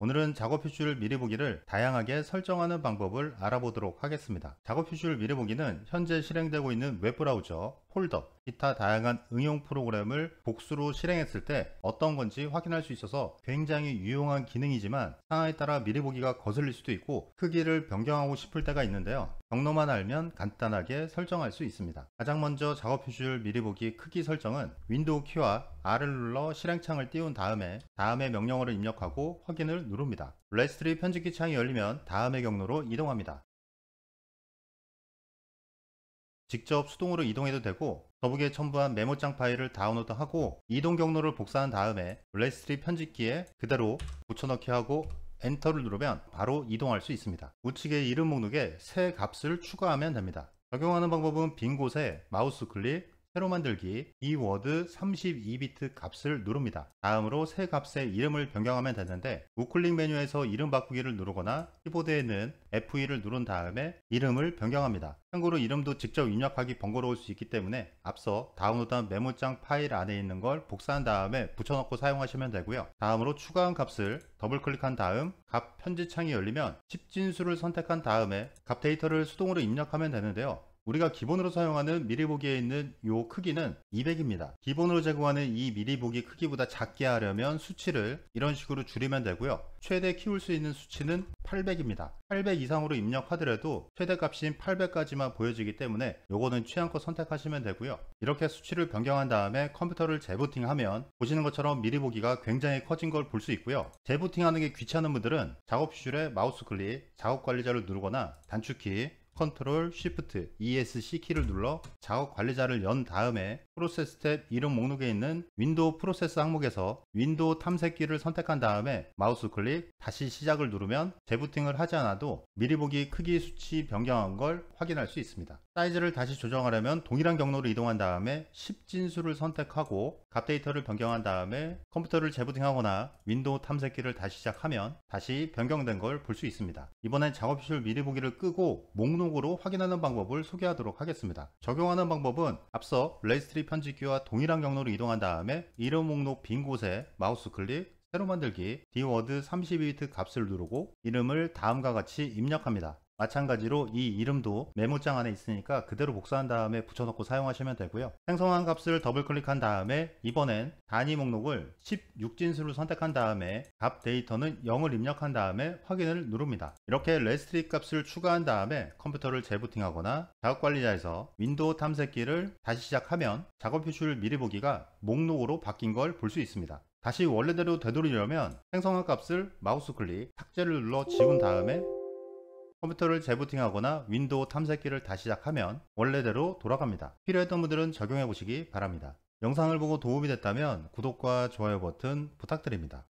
오늘은 작업 표시를 미리 보기를 다양하게 설정하는 방법을 알아보도록 하겠습니다. 작업 표시를 미리 보기는 현재 실행되고 있는 웹브라우저, 폴더, 기타 다양한 응용 프로그램을 복수로 실행했을 때 어떤 건지 확인할 수 있어서 굉장히 유용한 기능이지만 상황에 따라 미리 보기가 거슬릴 수도 있고 크기를 변경하고 싶을 때가 있는데요. 경로만 알면 간단하게 설정할 수 있습니다. 가장 먼저 작업 표시를 미리 보기 크기 설정은 윈도우 키와 R을 눌러 실행창을 띄운 다음에 다음의 명령어를 입력하고 확인을 누릅니다. 레스트리 편집기 창이 열리면 다음의 경로로 이동합니다. 직접 수동으로 이동해도 되고 더보기에 첨부한 메모장 파일을 다운로드하고 이동 경로를 복사한 다음에 블레스트리 편집기에 그대로 붙여넣기 하고 엔터를 누르면 바로 이동할 수 있습니다. 우측의 이름 목록에 새 값을 추가하면 됩니다. 적용하는 방법은 빈 곳에 마우스 클릭, 새로 만들기 이 워드 32비트 값을 누릅니다. 다음으로 새 값의 이름을 변경하면 되는데 우클릭 메뉴에서 이름 바꾸기를 누르거나 키보드에는 F2를 누른 다음에 이름을 변경합니다. 참고로 이름도 직접 입력하기 번거로울 수 있기 때문에 앞서 다운로드한 메모장 파일 안에 있는 걸 복사한 다음에 붙여넣고 사용하시면 되고요. 다음으로 추가한 값을 더블클릭한 다음 값편지 창이 열리면 칩진수를 선택한 다음에 값 데이터를 수동으로 입력하면 되는데요. 우리가 기본으로 사용하는 미리 보기에 있는 요 크기는 200입니다. 기본으로 제공하는 이 미리 보기 크기보다 작게 하려면 수치를 이런 식으로 줄이면 되고요. 최대 키울 수 있는 수치는 800입니다. 800 이상으로 입력하더라도 최대 값인 800까지만 보여지기 때문에 요거는 취향껏 선택하시면 되고요. 이렇게 수치를 변경한 다음에 컴퓨터를 재부팅하면 보시는 것처럼 미리 보기가 굉장히 커진 걸 볼 수 있고요. 재부팅하는 게 귀찮은 분들은 작업실에 시 마우스 클릭, 작업 관리자를 누르거나 단축키, Ctrl Shift ESC 키를 눌러 작업 관리자를 연 다음에 프로세스 탭 이름 목록에 있는 윈도우 프로세스 항목에서 윈도우 탐색기를 선택한 다음에 마우스 클릭 다시 시작을 누르면 재부팅을 하지 않아도 미리 보기 크기 수치 변경한 걸 확인할 수 있습니다. 사이즈를 다시 조정하려면 동일한 경로로 이동한 다음에 10진수를 선택하고 값 데이터를 변경한 다음에 컴퓨터를 재부팅하거나 윈도우 탐색기를 다시 시작하면 다시 변경된 걸 볼 수 있습니다. 이번엔 작업실 미리 보기를 끄고 목록 항목으로 확인하는 방법을 소개하도록 하겠습니다. 적용하는 방법은 앞서 레이스트리 편집기와 동일한 경로로 이동한 다음에 이름 목록 빈 곳에 마우스 클릭, 새로 만들기, d w o 32비트 값을 누르고 이름을 다음과 같이 입력합니다. 마찬가지로 이 이름도 메모장 안에 있으니까 그대로 복사한 다음에 붙여넣고 사용하시면 되고요. 생성한 값을 더블 클릭한 다음에 이번엔 단위 목록을 16진수를 선택한 다음에 값 데이터는 0을 입력한 다음에 확인을 누릅니다. 이렇게 레스트릭 값을 추가한 다음에 컴퓨터를 재부팅하거나 작업관리자에서 윈도우 탐색기를 다시 시작하면 작업 표출 미리 보기가 목록으로 바뀐 걸 볼 수 있습니다. 다시 원래대로 되돌리려면 생성한 값을 마우스 클릭 삭제를 눌러 지운 다음에 컴퓨터를 재부팅하거나 윈도우 탐색기를 다시 시작하면 원래대로 돌아갑니다. 필요했던 분들은 적용해 보시기 바랍니다. 영상을 보고 도움이 됐다면 구독과 좋아요 버튼 부탁드립니다.